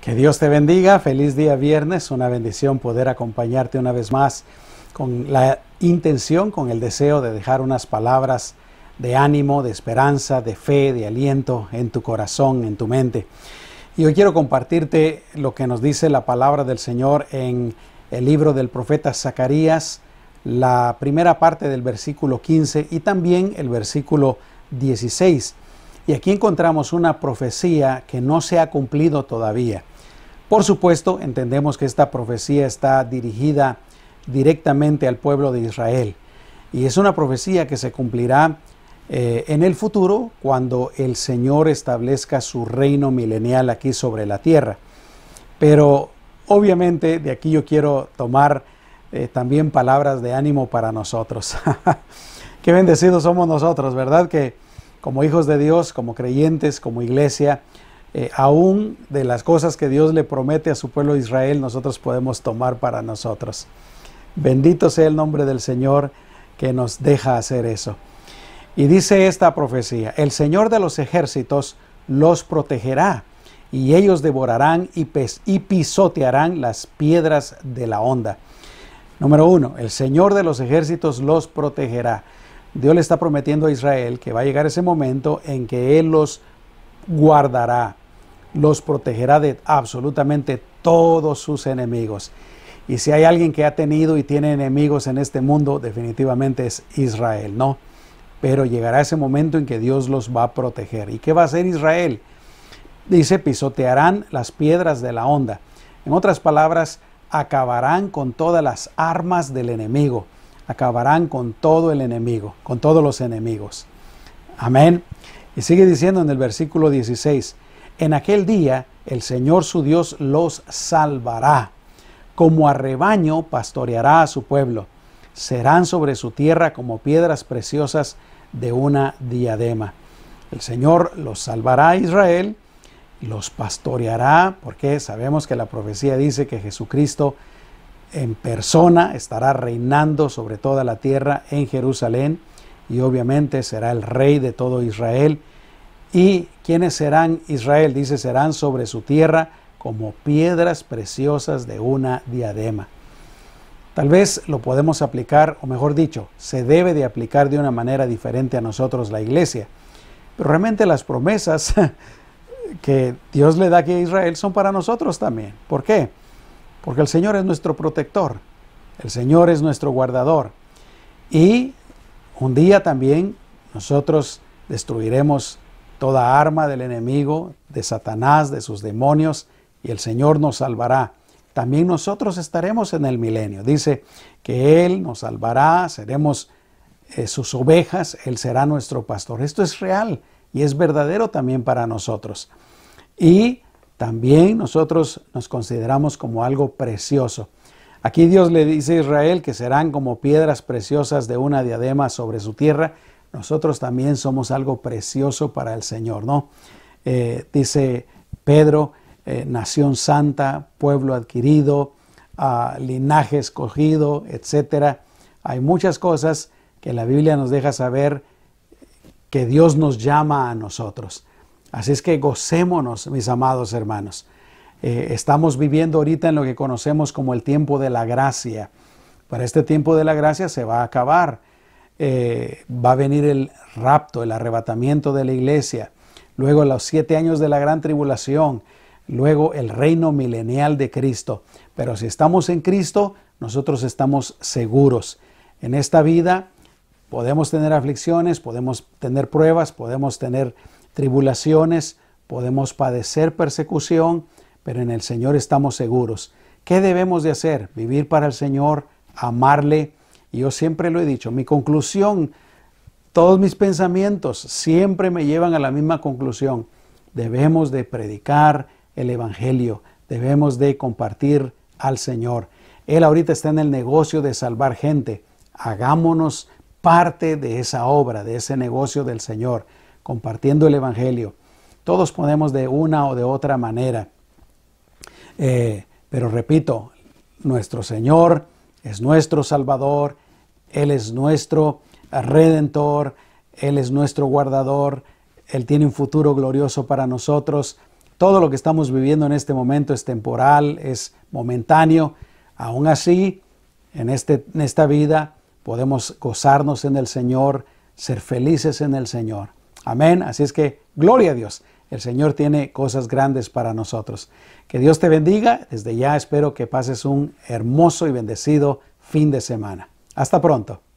Que Dios te bendiga, feliz día viernes, una bendición poder acompañarte una vez más con la intención, con el deseo de dejar unas palabras de ánimo, de esperanza, de fe, de aliento en tu corazón, en tu mente. Y hoy quiero compartirte lo que nos dice la palabra del Señor en el libro del profeta Zacarías, la primera parte del versículo 15 y también el versículo 16. Y aquí encontramos una profecía que no se ha cumplido todavía. Por supuesto, entendemos que esta profecía está dirigida directamente al pueblo de Israel y es una profecía que se cumplirá eh, en el futuro cuando el Señor establezca su reino milenial aquí sobre la tierra. Pero obviamente de aquí yo quiero tomar eh, también palabras de ánimo para nosotros. Qué bendecidos somos nosotros, ¿verdad? Que como hijos de Dios, como creyentes, como iglesia, eh, aún de las cosas que Dios le promete a su pueblo Israel, nosotros podemos tomar para nosotros. Bendito sea el nombre del Señor que nos deja hacer eso. Y dice esta profecía, el Señor de los ejércitos los protegerá y ellos devorarán y, y pisotearán las piedras de la onda. Número uno, el Señor de los ejércitos los protegerá. Dios le está prometiendo a Israel que va a llegar ese momento en que Él los guardará, los protegerá de absolutamente todos sus enemigos. Y si hay alguien que ha tenido y tiene enemigos en este mundo, definitivamente es Israel, ¿no? Pero llegará ese momento en que Dios los va a proteger. ¿Y qué va a hacer Israel? Dice, pisotearán las piedras de la onda. En otras palabras, acabarán con todas las armas del enemigo. Acabarán con todo el enemigo, con todos los enemigos. Amén. Y sigue diciendo en el versículo 16, en aquel día el Señor su Dios los salvará. Como a rebaño pastoreará a su pueblo. Serán sobre su tierra como piedras preciosas de una diadema. El Señor los salvará a Israel, los pastoreará, porque sabemos que la profecía dice que Jesucristo en persona estará reinando sobre toda la tierra en Jerusalén y obviamente será el rey de todo Israel ¿Y quienes serán Israel? Dice, serán sobre su tierra como piedras preciosas de una diadema. Tal vez lo podemos aplicar, o mejor dicho, se debe de aplicar de una manera diferente a nosotros la iglesia. Pero realmente las promesas que Dios le da aquí a Israel son para nosotros también. ¿Por qué? Porque el Señor es nuestro protector, el Señor es nuestro guardador. Y un día también nosotros destruiremos toda arma del enemigo, de Satanás, de sus demonios, y el Señor nos salvará. También nosotros estaremos en el milenio. Dice que Él nos salvará, seremos eh, sus ovejas, Él será nuestro pastor. Esto es real y es verdadero también para nosotros. Y también nosotros nos consideramos como algo precioso. Aquí Dios le dice a Israel que serán como piedras preciosas de una diadema sobre su tierra, nosotros también somos algo precioso para el Señor, ¿no? Eh, dice Pedro, eh, nación santa, pueblo adquirido, ah, linaje escogido, etc. Hay muchas cosas que la Biblia nos deja saber que Dios nos llama a nosotros. Así es que gocémonos, mis amados hermanos. Eh, estamos viviendo ahorita en lo que conocemos como el tiempo de la gracia. Para este tiempo de la gracia se va a acabar. Eh, va a venir el rapto, el arrebatamiento de la iglesia, luego los siete años de la gran tribulación, luego el reino milenial de Cristo. Pero si estamos en Cristo, nosotros estamos seguros. En esta vida podemos tener aflicciones, podemos tener pruebas, podemos tener tribulaciones, podemos padecer persecución, pero en el Señor estamos seguros. ¿Qué debemos de hacer? Vivir para el Señor, amarle, yo siempre lo he dicho, mi conclusión, todos mis pensamientos siempre me llevan a la misma conclusión. Debemos de predicar el Evangelio, debemos de compartir al Señor. Él ahorita está en el negocio de salvar gente. Hagámonos parte de esa obra, de ese negocio del Señor, compartiendo el Evangelio. Todos podemos de una o de otra manera. Eh, pero repito, nuestro Señor es nuestro Salvador, Él es nuestro Redentor, Él es nuestro guardador, Él tiene un futuro glorioso para nosotros. Todo lo que estamos viviendo en este momento es temporal, es momentáneo. Aún así, en, este, en esta vida podemos gozarnos en el Señor, ser felices en el Señor. Amén. Así es que, gloria a Dios. El Señor tiene cosas grandes para nosotros. Que Dios te bendiga. Desde ya espero que pases un hermoso y bendecido fin de semana. Hasta pronto.